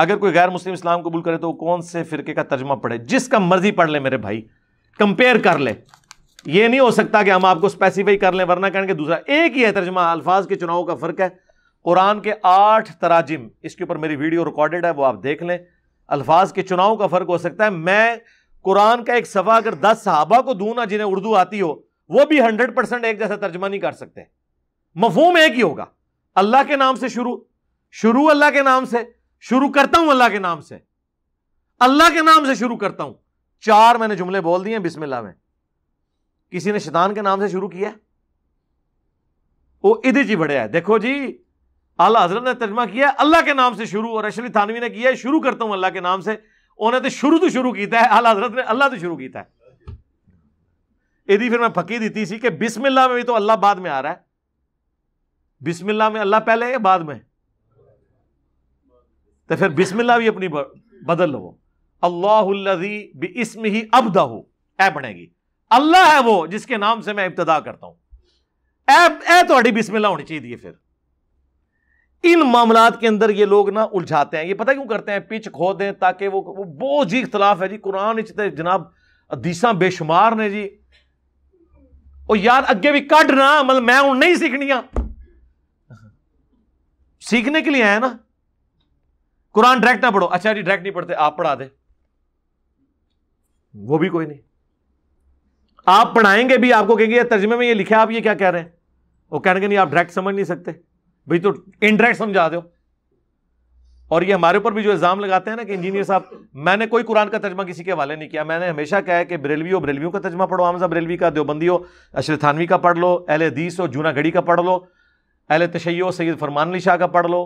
अगर कोई गैर मुस्लिम इस्लाम कबूल करे तो कौन से फिरके का तर्जमा पढ़े जिसका मर्जी पढ़ ले मेरे भाई कंपेयर कर ले ये नहीं हो सकता कि हम आपको स्पेसिफाई कर लें वरना कहेंगे दूसरा एक ही है तर्जमा अल्फाज के चुनाव का फ़र्क है कुरान के आठ तराजिम इसके ऊपर मेरी वीडियो रिकॉर्डेड है वो आप देख लें अल्फाज के चुनाव का फ़र्क हो सकता है मैं कुरान का एक सफ़ा अगर दस सहाबा को दू ना जिन्हें उर्दू आती हो वो भी हंड्रेड परसेंट एक जैसा तर्जमा नहीं कर सकते मफहूम एक ही होगा अल्लाह के नाम से शुरू शुरू अल्लाह के नाम से शुरू करता हूं अल्लाह के नाम से अल्लाह के नाम से शुरू करता हूं चार मैंने जुमले बोल दिए बिस्मिल्ला में किसी ने शैतान के नाम से शुरू किया वो इधर जी बड़े है देखो जी अल्लाह हजरत ने तर्जमा किया अल्लाह के नाम से शुरू और अशली थानवी ने किया शुरू करता हूं अल्लाह के नाम से उन्हें तो शुरू तो शुरू किया है आला हजरत ने अल्लाह तो शुरू किया है यदि फिर मैं फकी दी थी कि बिस्मिल्लाह में भी तो अल्लाह बाद में आ रहा है बिस्मिल्लाह में अल्लाह पहले है बाद में तो फिर बिस्मिल्ला भी अपनी बदल लो अल्लाहजी भी इसम ही अबदा हो ऐ बनेगी अल्लाह है वो जिसके नाम से मैं इब्तदा करता हूं ए थोड़ी बिस्मिल्ला होनी चाहिए फिर इन मामलात के अंदर ये लोग ना उलझाते हैं ये पता क्यों करते हैं पिच खो दें ताकि वो वो बहुत जी इख्तलाफ है जी कुरान जनाब अदीसा बेशुमार ने जी और यार अगे भी कड ना मतलब मैं हूं नहीं सीखनी सीखने के लिए आया ना कुरान डायरेक्ट ना पढ़ो अच्छा जी डायरेक्ट नहीं पढ़ते आप पढ़ा दे वो भी कोई नहीं आप पढ़ाएंगे भी आपको कहेंगे यार तर्जमे में ये लिखा आप ये क्या कह रहे हैं वो कहेंगे नहीं आप डायरेक्ट समझ नहीं सकते भाई तो इनडायरेक्ट समझा दो और ये हमारे ऊपर भी जो इल्ज़ाम लगाते हैं ना कि इंजीनियर साहब मैंने कोई कुरान का तर्जमा किसी के हवाले नहीं किया मैंने हमेशा कहा है कि बरेलवी हो बरेलवियों का तर्जमा पढ़ो हमजा बरेलवी का देवबंदी हो अशर थानवी का पढ़ लो एहले हदीस हो जूनागढ़ी का पढ़ लो एहले तशैय सैयद फरमान अली शाह का पढ़ लो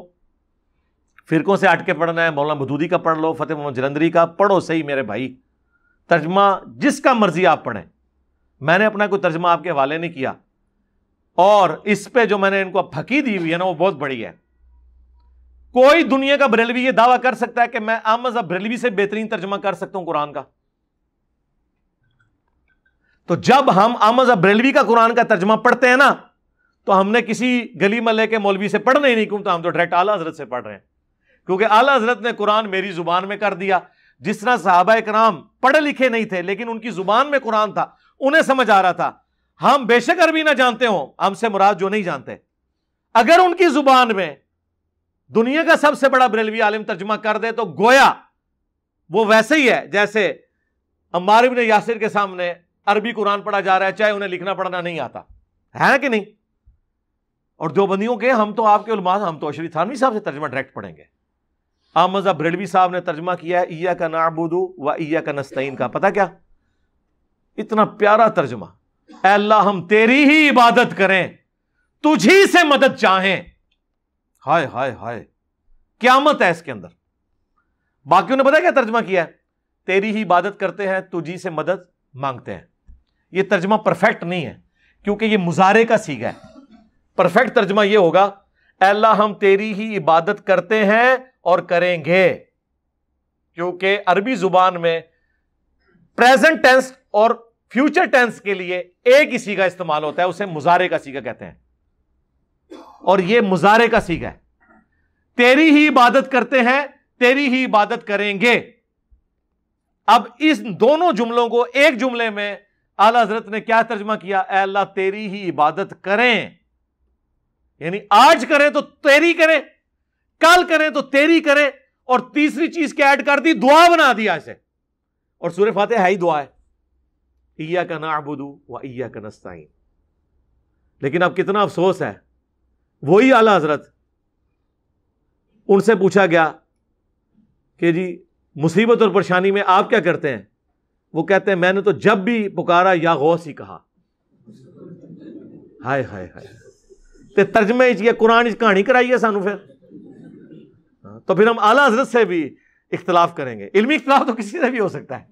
फिरकों से हट पढ़ना है मौलाना मदूदी का पढ़ लो फतेह मोहम्मद जलंधरी का पढ़ो सही मेरे भाई तर्जमा जिसका मर्जी आप पढ़ें मैंने अपना कोई तर्जमा आपके हवाले नहीं किया और इस पर जो मैंने इनको फकी दी हुई है ना वो बहुत बड़ी है कोई दुनिया का बरेलवी यह दावा कर सकता है कि मैं आमज बरेलवी से बेहतरीन तर्जमा कर सकता हूं कुरान का तो जब हम आमज बरेलवी का कुरान का तर्जमा पढ़ते हैं ना तो हमने किसी गली मल्ले के मौलवी से पढ़ने ही नहीं क्यों तो हम तो डायरेक्ट आला हजरत से पढ़ रहे हैं क्योंकि आला हजरत ने कुरान मेरी जुबान में कर दिया जिस तरह साहबा कराम पढ़े लिखे नहीं थे लेकिन उनकी जुबान में कुरान था उन्हें समझ आ रहा था हम बेशक अरबी ना जानते हो हमसे मुराद जो नहीं जानते अगर उनकी जुबान में दुनिया का सबसे बड़ा बरेलवी आलिम तर्जमा कर दे तो गोया वो वैसे ही है जैसे अम्मार ने यासिर के सामने अरबी कुरान पढ़ा जा रहा है चाहे उन्हें लिखना पढ़ना नहीं आता है कि नहीं और दो बंदियों के हम तो आपके उलमा हम तो अशरी थानवी साहब से तर्जमा डायरेक्ट पढ़ेंगे आमद बरेलवी साहब ने तर्जमा किया है ईया का नाबुदू व ईया का नस्तैन का पता क्या इतना प्यारा तर्जमा अल्लाह हम तेरी ही इबादत करें तुझी से मदद चाहें हाय हाय हाय क्यामत है इसके अंदर बाकियों ने पता क्या तर्जमा किया है तेरी ही इबादत करते हैं तुझी से मदद मांगते हैं यह तर्जमा परफेक्ट नहीं है क्योंकि यह मुजारे का सीगा है परफेक्ट तर्जमा यह होगा अल्लाह हम तेरी ही इबादत करते हैं और करेंगे क्योंकि अरबी जुबान में प्रेजेंट टेंस और फ्यूचर टेंस के लिए एक ही सीगा इस्तेमाल होता है उसे मुजारे का सीगा कहते हैं और यह मुजारे का सीगा तेरी ही इबादत करते हैं तेरी ही इबादत करेंगे अब इस दोनों जुमलों को एक जुमले में आला हजरत ने क्या तर्जमा किया अल्लाह तेरी ही इबादत करें यानी आज करें तो तेरी करें कल करें तो तेरी करें और तीसरी चीज क्या ऐड कर दी दुआ बना दिया इसे और सूर्य फाते है ही दुआ है ईया का ना अबुदू व ईया का नस्ताई लेकिन अब कितना अफसोस है वही आला हजरत उनसे पूछा गया कि जी मुसीबत और परेशानी में आप क्या करते हैं वो कहते हैं मैंने तो जब भी पुकारा या गौस ही कहा हाय हाय हाय तर्जमे कुरान कहानी कराई है सानू फिर तो फिर हम आला हजरत से भी इख्तलाफ करेंगे इल्मी इख्तलाफ तो किसी से भी हो सकता है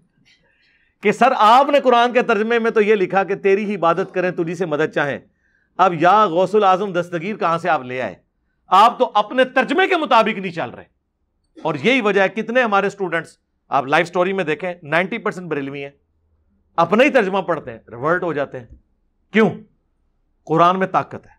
कि सर आपने कुरान के तर्जमे में तो यह लिखा कि तेरी ही इबादत करें तुझी से मदद चाहें अब या गौसल आजम दस्तगीर कहां से आप ले आए आप तो अपने तर्जमे के मुताबिक नहीं चल रहे और यही वजह है कितने हमारे स्टूडेंट्स आप लाइफ स्टोरी में देखें नाइनटी परसेंट बरेलवी है अपना ही तर्जमा पढ़ते हैं रिवर्ट हो जाते हैं क्यों कुरान में ताकत है